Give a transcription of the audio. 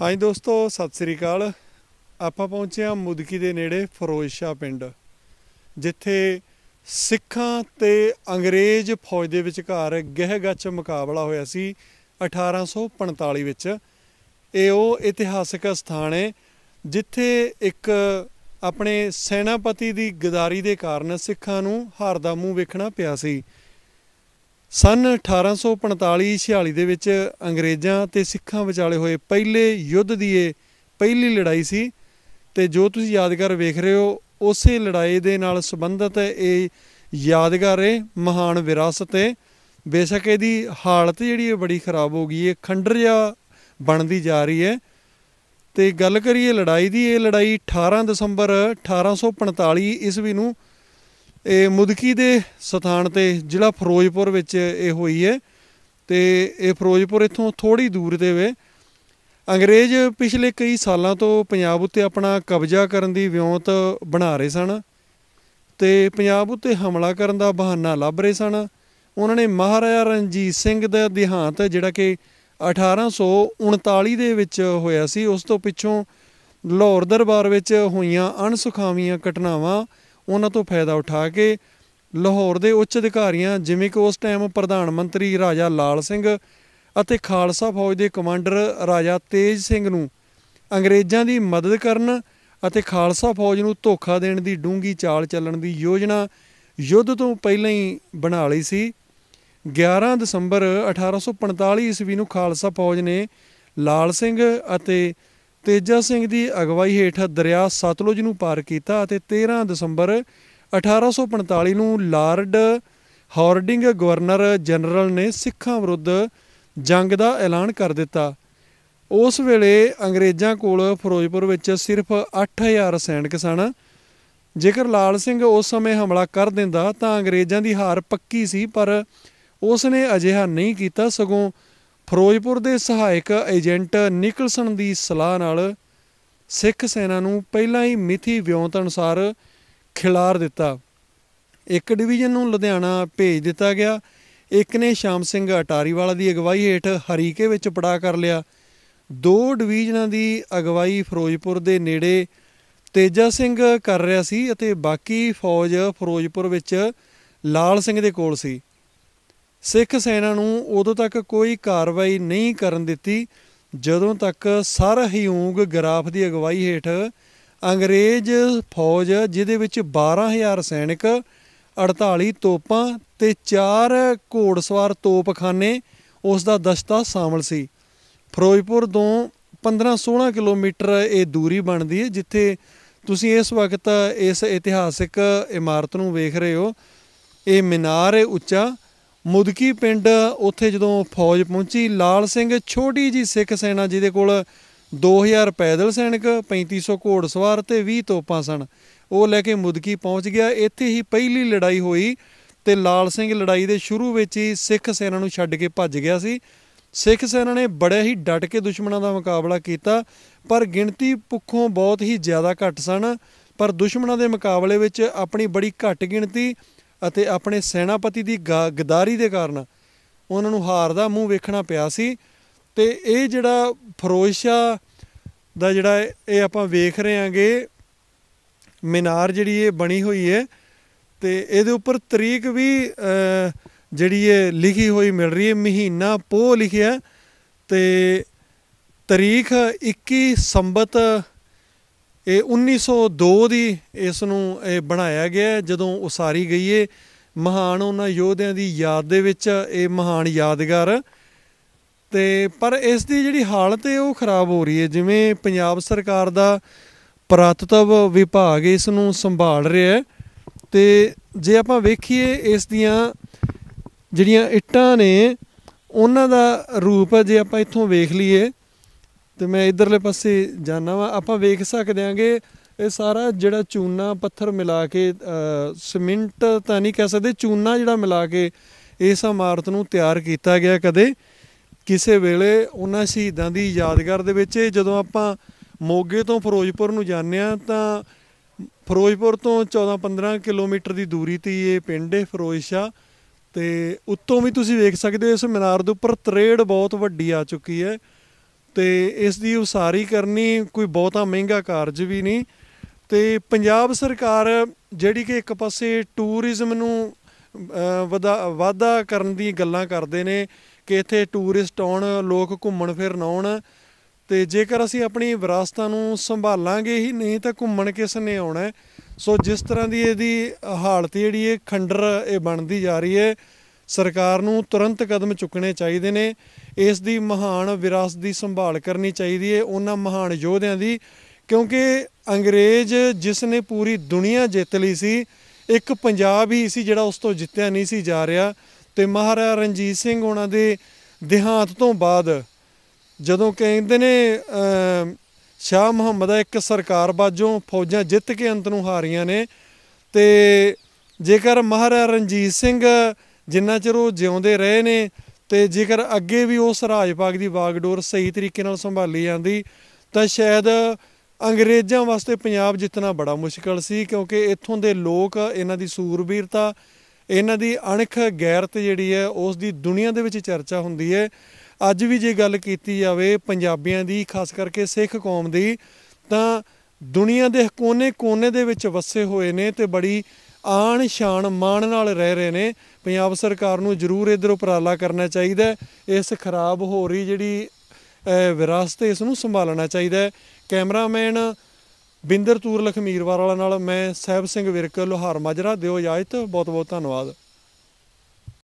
ਹਾਂਜੀ ਦੋਸਤੋ ਸਤਿ ਸ੍ਰੀ ਅਕਾਲ ਆਪਾਂ ਪਹੁੰਚੇ ਹਾਂ ਮੁਦਕੀ ਦੇ ਨੇੜੇ ਫਰੋਜ਼ਸ਼ਾ ਪਿੰਡ ਜਿੱਥੇ ਸਿੱਖਾਂ ਤੇ ਅੰਗਰੇਜ਼ ਫੌਜ ਦੇ ਵਿਚਕਾਰ ਗਹਿਗੱਚ ਮੁਕਾਬਲਾ ਹੋਇਆ ਸੀ 1845 ਵਿੱਚ ਇਹ ਉਹ ਇਤਿਹਾਸਿਕ ਸਥਾਨ ਹੈ ਜਿੱਥੇ ਇੱਕ ਆਪਣੇ ਸੈਨਾਪਤੀ ਦੀ ਗਦਾਰੀ ਦੇ ਕਾਰਨ ਸਿੱਖਾਂ ਨੂੰ ਹਾਰ ਦਾ ਮੂੰਹ ਵੇਖਣਾ ਪਿਆ ਸੀ ਸਨ 1845-46 ਦੇ ਵਿੱਚ ਅੰਗਰੇਜ਼ਾਂ ਤੇ ਸਿੱਖਾਂ ਵਿਚਾਲੇ ਹੋਏ ਪਹਿਲੇ ਯੁੱਧ ਦੀ ਇਹ ਪਹਿਲੀ ਲੜਾਈ ਸੀ ਤੇ ਜੋ ਤੁਸੀਂ ਯਾਦਗਾਰ ਵੇਖ ਰਹੇ ਹੋ ਉਸੇ ਲੜਾਈ ਦੇ ਨਾਲ ਸੰਬੰਧਿਤ ਇਹ ਯਾਦਗਾਰ ਹੈ ਮਹਾਨ ਵਿਰਾਸਤ ਹੈ ਬੇਸ਼ੱਕ ਇਹਦੀ ਹਾਲਤ ਜਿਹੜੀ ਹੈ ਬੜੀ ਖਰਾਬ ਹੋ ਗਈ ਹੈ ਖੰਡਰ ਜਾਂ ਬਣਦੀ ਜਾ ਰਹੀ ਹੈ ਤੇ ਗੱਲ ਕਰੀਏ ਲੜਾਈ ਦੀ ਇਹ ਲੜਾਈ 18 ਦਸੰਬਰ 1845 ਇਸਵੀ ਨੂੰ ਇਹ ਮੁਦਕੀ ਦੇ ਸਥਾਨ ਤੇ ਜ਼ਿਲ੍ਹਾ ਫਿਰੋਜ਼ਪੁਰ ਵਿੱਚ ਇਹ ਹੋਈ ਹੈ ਤੇ ਇਹ ਫਿਰੋਜ਼ਪੁਰ ਇਥੋਂ ਥੋੜੀ ਦੂਰ ਦੇ ਵੇ ਅੰਗਰੇਜ਼ ਪਿਛਲੇ ਕਈ ਸਾਲਾਂ ਤੋਂ ਪੰਜਾਬ ਉੱਤੇ ਆਪਣਾ ਕਬਜ਼ਾ ਕਰਨ ਦੀ ਵਿਉਂਤ ਬਣਾ ਰਹੇ ਸਨ ਤੇ ਪੰਜਾਬ ਉੱਤੇ ਹਮਲਾ ਕਰਨ ਦਾ ਬਹਾਨਾ ਲੱਭ ਰਹੇ ਸਨ ਉਹਨਾਂ ਨੇ ਮਹਾਰਾਜਾ ਰਣਜੀਤ ਸਿੰਘ ਦਾ ਦਿਹਾਂਤ ਜਿਹੜਾ ਕਿ 1839 ਦੇ ਵਿੱਚ ਹੋਇਆ ਸੀ ਉਸ ਤੋਂ ਪਿੱਛੋਂ ਲਾਹੌਰ ਦਰਬਾਰ ਵਿੱਚ ਹੋਈਆਂ ਅਣਸੁਖਾਵੀਆਂ ਘਟਨਾਵਾਂ ਉਹਨਾਂ ਤੋਂ ਫਾਇਦਾ ਉਠਾ ਕੇ ਲਾਹੌਰ ਦੇ ਉੱਚ ਅਧਿਕਾਰੀਆਂ ਜਿਵੇਂ ਕਿ ਉਸ ਟਾਈਮ ਪ੍ਰਧਾਨ ਮੰਤਰੀ ਰਾਜਾ ਲਾਲ ਸਿੰਘ ਅਤੇ ਖਾਲਸਾ ਫੌਜ ਦੇ ਕਮਾਂਡਰ ਰਾਜਾ ਤੇਜ ਸਿੰਘ ਨੂੰ ਅੰਗਰੇਜ਼ਾਂ ਦੀ ਮਦਦ ਕਰਨ ਅਤੇ ਖਾਲਸਾ ਫੌਜ ਨੂੰ ਧੋਖਾ ਦੇਣ ਦੀ ਡੂੰਗੀ ਚਾਲ ਚੱਲਣ ਦੀ ਯੋਜਨਾ ਯੁੱਧ ਤੋਂ ਪਹਿਲਾਂ ਹੀ ਬਣਾ ਲਈ ਸੀ 11 ਦਸੰਬਰ 1845 ਈਸਵੀ ਨੂੰ ਖਾਲਸਾ ਫੌਜ ਨੇ ਲਾਲ ਸਿੰਘ ਅਤੇ ਤੇਜਾ ਸਿੰਘ ਦੀ ਅਗਵਾਈ ਹੇਠ ਦਰਿਆ ਸਤਲੁਜ ਨੂੰ ਪਾਰ ਕੀਤਾ ਅਤੇ 13 ਦਸੰਬਰ 1845 ਨੂੰ ਲਾਰਡ ਹਾਰਡਿੰਗ ਗਵਰਨਰ ਜਨਰਲ ਨੇ ਸਿੱਖਾਂ ਵਿਰੁੱਧ ਜੰਗ ਦਾ ਐਲਾਨ ਕਰ ਦਿੱਤਾ ਉਸ ਵੇਲੇ ਅੰਗਰੇਜ਼ਾਂ ਕੋਲ ਫਿਰੋਜ਼ਪੁਰ ਵਿੱਚ ਸਿਰਫ 8000 ਸੈਨਿਕ ਸਨ ਜੇਕਰ ਲਾਲ ਸਿੰਘ ਉਸ ਸਮੇਂ ਹਮਲਾ ਕਰ ਦਿੰਦਾ ਤਾਂ ਅੰਗਰੇਜ਼ਾਂ ਦੀ ਹਾਰ ਪੱਕੀ ਸੀ ਪਰ ਉਸ ਨੇ ਅਜਿਹਾ ਨਹੀਂ ਕੀਤਾ ਸਗੋਂ ਫਿਰੋਜ਼ਪੁਰ ਦੇ ਸਹਾਇਕ ਏਜੰਟ ਨਿਕਲਸਨ ਦੀ ਸਲਾਹ ਨਾਲ ਸਿੱਖ ਸੈਨਾ ਨੂੰ ਪਹਿਲਾਂ ਹੀ ਮਿਥੀ ਵਿਉਂਤ ਅਨੁਸਾਰ ਖਿਲਾਰ ਦਿੱਤਾ ਇੱਕ ਡਿਵੀਜ਼ਨ ਨੂੰ ਲੁਧਿਆਣਾ ਭੇਜ ਦਿੱਤਾ ਗਿਆ ਇੱਕ ਨੇ ਸ਼ਾਮ ਸਿੰਘ ਅਟਾਰੀਵਾਲਾ ਦੀ ਅਗਵਾਈ ਹੇਠ ਹਰੀਕੇ ਵਿੱਚ ਪੜਾ ਕਰ ਲਿਆ ਦੋ ਡਿਵੀਜ਼ਨਾਂ ਦੀ ਅਗਵਾਈ ਫਿਰੋਜ਼ਪੁਰ ਦੇ ਨੇੜੇ ਤੇਜਾ ਸਿੰਘ ਕਰ ਰਿਹਾ ਸੀ ਅਤੇ ਬਾਕੀ ਫੌਜ ਫਿਰੋਜ਼ਪੁਰ ਵਿੱਚ ਲਾਲ ਸਿੰਘ ਦੇ ਕੋਲ ਸੀ ਸਿੱਖ ਸੈਨਾ ਨੂੰ ਉਦੋਂ ਤੱਕ ਕੋਈ ਕਾਰਵਾਈ ਨਹੀਂ ਕਰਨ ਦਿੱਤੀ ਜਦੋਂ ਤੱਕ ਸਰ ਹਿਊਂਗ ਗਰਾਫ ਦੀ ਅਗਵਾਈ ਹੇਠ ਅੰਗਰੇਜ਼ ਫੌਜ ਜਿਹਦੇ ਵਿੱਚ 12000 ਸੈਨਿਕ 48 ਤੋਪਾਂ ਤੇ 4 ਘੋੜਸਵਾਰ ਤੋਪਖਾਨੇ ਉਸ ਦਾ ਦਸਤਾ ਸ਼ਾਮਲ ਸੀ ਫਿਰੋਜ਼ਪੁਰ ਤੋਂ 15-16 ਕਿਲੋਮੀਟਰ ਇਹ ਦੂਰੀ ਬਣਦੀ ਹੈ ਜਿੱਥੇ ਤੁਸੀਂ ਇਸ ਵਕਤ ਇਸ ਇਤਿਹਾਸਿਕ ਇਮਾਰਤ ਨੂੰ ਵੇਖ ਰਹੇ ਹੋ ਇਹ ਮਿਨਾਰ ਹੈ ਉੱਚਾ ਮੁਦਕੀ ਪਿੰਡ ਉੱਥੇ ਜਦੋਂ ਫੌਜ ਪਹੁੰਚੀ ਲਾਲ ਸਿੰਘ ਛੋਟੀ ਜੀ ਸਿੱਖ ਸੈਨਾ ਜਿਹਦੇ ਕੋਲ 2000 ਪੈਦਲ ਸੈਨਿਕ 3500 ਘੋੜਸਵਾਰ ਤੇ 20 ਤੋਪਾਂ ਸਨ ਉਹ ਲੈ ਕੇ ਮੁਦਕੀ ਪਹੁੰਚ ਗਿਆ ਇੱਥੇ ਹੀ ਪਹਿਲੀ ਲੜਾਈ ਹੋਈ ਤੇ ਲਾਲ ਸਿੰਘ ਲੜਾਈ ਦੇ ਸ਼ੁਰੂ ਵਿੱਚ ਹੀ ਸਿੱਖ ਸੈਨਾ ਨੂੰ ਛੱਡ ਕੇ ਭੱਜ ਗਿਆ ਸੀ ਸਿੱਖ ਸੈਨਾ ਨੇ ਬੜੇ ਹੀ ਡਟ ਕੇ ਦੁਸ਼ਮਣਾਂ ਦਾ ਮੁਕਾਬਲਾ ਕੀਤਾ ਪਰ ਗਿਣਤੀ ਪੱਖੋਂ ਬਹੁਤ ਹੀ ਜ਼ਿਆਦਾ ਘੱਟ ਸਨ ਪਰ ਦੁਸ਼ਮਣਾਂ ਦੇ ਮੁਕਾਬਲੇ ਵਿੱਚ ਆਪਣੀ ਬੜੀ ਘੱਟ ਗਿਣਤੀ ਅਤੇ ਆਪਣੇ ਸੈਨਾਪਤੀ ਦੀ ਗਦਾਰੀ ਦੇ ਕਾਰਨ ਉਹਨਾਂ ਨੂੰ ਹਾਰ ਦਾ ਮੂੰਹ ਵੇਖਣਾ ਪਿਆ ਸੀ ਤੇ ਇਹ ਜਿਹੜਾ ਫਰੋਸ਼ਾ ਦਾ ਜਿਹੜਾ ਇਹ ਆਪਾਂ ਵੇਖ ਰਹੇ ਆਂਗੇ ਮਿਨਾਰ ਜਿਹੜੀ ਇਹ ਬਣੀ ਹੋਈ ਹੈ ਤੇ ਇਹਦੇ ਉੱਪਰ ਤਰੀਕ ਵੀ ਜਿਹੜੀ ਇਹ ਲਿਖੀ ਹੋਈ ਮਿਲ ਰਹੀ ਹੈ ਮਹੀਨਾ ਪੋ ਲਿਖਿਆ ਤੇ ਤਰੀਖ 21 ਸੰਬਤ ਇਹ 1902 ਦੀ ਇਸ ਨੂੰ ਇਹ ਬਣਾਇਆ ਗਿਆ ਜਦੋਂ ਉਸਾਰੀ ਗਈ ਏ ਮਹਾਨ ਉਹਨਾਂ ਯੋਧਿਆਂ ਦੀ ਯਾਦ ਦੇ ਵਿੱਚ ਇਹ ਮਹਾਨ ਯਾਦਗਾਰ ਤੇ ਪਰ ਇਸ ਦੀ ਜਿਹੜੀ ਹਾਲਤ ਹੈ ਉਹ ਖਰਾਬ ਹੋ ਰਹੀ ਹੈ ਜਿਵੇਂ ਪੰਜਾਬ ਸਰਕਾਰ ਦਾ ਪ੍ਰਾਤਤਵ ਵਿਭਾਗ ਇਸ ਨੂੰ ਸੰਭਾਲ ਰਿਹਾ ਹੈ ਤੇ ਜੇ ਆਪਾਂ ਵੇਖੀਏ ਇਸ ਦੀਆਂ ਜਿਹੜੀਆਂ ਇੱਟਾਂ ਨੇ ਉਹਨਾਂ ਦਾ ਰੂਪ ਜੇ ਆਪਾਂ ਇੱਥੋਂ ਵੇਖ ਲਈਏ ਤੇ ਮੈਂ ਇਧਰਲੇ ਪਾਸੇ ਜਾਣਾ ਵਾ ਆਪਾਂ ਵੇਖ ਸਕਦੇ ਆਂਗੇ ਇਹ ਸਾਰਾ ਜਿਹੜਾ ਚੂਨਾ ਪੱਥਰ ਮਿਲਾ ਕੇ ਸਿਮਿੰਟ ਤਾਂ ਨਹੀਂ ਕਹਿ ਸਕਦੇ ਚੂਨਾ ਜਿਹੜਾ ਮਿਲਾ ਕੇ ਇਸ ਇਮਾਰਤ ਨੂੰ ਤਿਆਰ ਕੀਤਾ ਗਿਆ ਕਦੇ ਕਿਸੇ ਵੇਲੇ ਉਹਨਾਂ ਸ਼ਹੀਦਾਂ ਦੀ ਯਾਦਗਾਰ ਦੇ ਵਿੱਚ ਜਦੋਂ ਆਪਾਂ ਮੋਗੇ ਤੋਂ ਫਿਰੋਜ਼ਪੁਰ ਨੂੰ ਜਾਂਦੇ ਆ ਤਾਂ ਫਿਰੋਜ਼ਪੁਰ ਤੋਂ 14-15 ਕਿਲੋਮੀਟਰ ਦੀ ਦੂਰੀ ਤੇ ਇਹ ਪਿੰਡ ਹੈ ਫਿਰੋਜ਼ਸ਼ਾ ਤੇ ਉੱਤੋਂ ਵੀ ਤੁਸੀਂ ਵੇਖ ਸਕਦੇ ਹੋ ਇਸ ਮਨਾਰ ਦੇ ਉੱਪਰ ਤਰੇੜ ਬਹੁਤ ਵੱਡੀ ਆ ਚੁੱਕੀ ਹੈ ਤੇ ਇਸ ਦੀ ਉਸਾਰੀ ਕਰਨੀ ਕੋਈ ਬਹੁਤਾ ਮਹਿੰਗਾ ਕਾਰਜ ਵੀ ਨਹੀਂ ਤੇ ਪੰਜਾਬ ਸਰਕਾਰ ਜਿਹੜੀ ਕਿ ਇੱਕ ਪਾਸੇ ਟੂਰਿਜ਼ਮ ਨੂੰ ਵਾਧਾ ਕਰਨ ਦੀ ਗੱਲਾਂ ਕਰਦੇ ਨੇ ਕਿ ਇੱਥੇ ਟੂਰਿਸਟ ਆਉਣ ਲੋਕ ਘੁੰਮਣ ਫਿਰਨ ਆਉਣ ਤੇ ਜੇਕਰ ਅਸੀਂ ਆਪਣੀ ਵਿਰਾਸਤਾਂ ਨੂੰ ਸੰਭਾਲਾਂਗੇ ਹੀ ਨਹੀਂ ਤਾਂ ਘੁੰਮਣ ਕਿਸ ਨੇ ਆਉਣਾ ਸੋ ਜਿਸ ਤਰ੍ਹਾਂ ਦੀ ਇਹਦੀ ਹਾਲਤ ਜਿਹੜੀ ਇਹ ਖੰਡਰ ਇਹ ਬਣਦੀ ਜਾ ਰਹੀ ਹੈ ਸਰਕਾਰ ਨੂੰ ਤੁਰੰਤ ਕਦਮ ਚੁੱਕਣੇ ਚਾਹੀਦੇ ਨੇ ਇਸ ਦੀ ਮਹਾਨ ਵਿਰਾਸਤ ਦੀ ਸੰਭਾਲ ਕਰਨੀ ਚਾਹੀਦੀ ਹੈ ਉਹਨਾਂ ਮਹਾਨ ਯੋਧਿਆਂ ਦੀ ਕਿਉਂਕਿ ਅੰਗਰੇਜ਼ ਜਿਸ ਨੇ ਪੂਰੀ ਦੁਨੀਆ ਜਿੱਤ ਲਈ ਸੀ ਇੱਕ ਪੰਜਾਬ ਹੀ ਸੀ ਜਿਹੜਾ ਉਸ ਤੋਂ ਜਿੱਤਿਆ ਨਹੀਂ ਸੀ ਜਾ ਰਿਹਾ ਤੇ ਮਹਾਰਾਜਾ ਰਣਜੀਤ ਸਿੰਘ ਉਹਨਾਂ ਦੇ ਦੇਹਾਂਤ ਤੋਂ ਬਾਅਦ ਜਦੋਂ ਕਹਿੰਦੇ ਨੇ ਸ਼ਾਹ ਮੁਹੰਮਦ ਇੱਕ ਸਰਕਾਰ ਬਾਝੋਂ ਫੌਜਾਂ ਜਿੱਤ ਕੇ ਅੰਤ ਨੂੰ ਹਾਰੀਆਂ ਨੇ ਤੇ ਜੇਕਰ ਮਹਾਰਾਜਾ ਰਣਜੀਤ ਸਿੰਘ ਜਿੰਨਾ ਚਿਰ ਉਹ ਜਿਉਂਦੇ ਰਹੇ ਨੇ ਤੇ ਜੇਕਰ ਅੱਗੇ ਵੀ ਉਸ ਰਾਜ ਦੀ ਬਾਗਡੋਰ ਸਹੀ ਤਰੀਕੇ ਨਾਲ ਸੰਭਾਲੀ ਜਾਂਦੀ ਤਾਂ ਸ਼ਾਇਦ ਅੰਗਰੇਜ਼ਾਂ ਵਾਸਤੇ ਪੰਜਾਬ ਜਿੱਤਣਾ ਬੜਾ ਮੁਸ਼ਕਲ ਸੀ ਕਿਉਂਕਿ ਇੱਥੋਂ ਦੇ ਲੋਕ ਇਹਨਾਂ ਦੀ ਸੂਰਬੀਰਤਾ ਇਹਨਾਂ ਦੀ ਅਣਖ ਗੈਰਤ ਜਿਹੜੀ ਹੈ ਉਸ ਦੀ ਦੁਨੀਆ ਦੇ ਵਿੱਚ ਚਰਚਾ ਹੁੰਦੀ ਹੈ ਅੱਜ ਵੀ ਜੇ ਗੱਲ ਕੀਤੀ ਜਾਵੇ ਪੰਜਾਬੀਆਂ ਦੀ ਖਾਸ ਕਰਕੇ ਸਿੱਖ ਕੌਮ ਦੀ ਤਾਂ ਦੁਨੀਆ ਦੇ ਕੋਨੇ-ਕੋਨੇ ਦੇ ਵਿੱਚ ਵਸੇ ਹੋਏ ਨੇ ਤੇ ਬੜੀ ਆਣ ਸ਼ਾਨ ਮਾਣ ਨਾਲ ਰਹਿ ਰਹੇ ਨੇ ਪੰਜਾਬ ਸਰਕਾਰ ਨੂੰ ਜ਼ਰੂਰ ਇਧਰ ਉਪਰਾਲਾ ਕਰਨਾ ਚਾਹੀਦਾ ਇਸ ਖਰਾਬ ਹੋ ਰਹੀ ਜਿਹੜੀ ਵਿਰਾਸਤ ਇਸ ਨੂੰ ਸੰਭਾਲਣਾ ਚਾਹੀਦਾ ਕੈਮਰਾਮੈਨ ਬਿੰਦਰ ਤੂਰ ਲਖਮੀਰਵਾਰ ਵਾਲਾ ਨਾਲ ਮੈਂ ਸਹਿਬ ਸਿੰਘ ਵਿਰਕ ਲੋਹਾਰ ਮਾਜਰਾ ਦਿਓ ਇਜਾਜ਼ਤ ਬਹੁਤ ਬਹੁਤ ਧੰਨਵਾਦ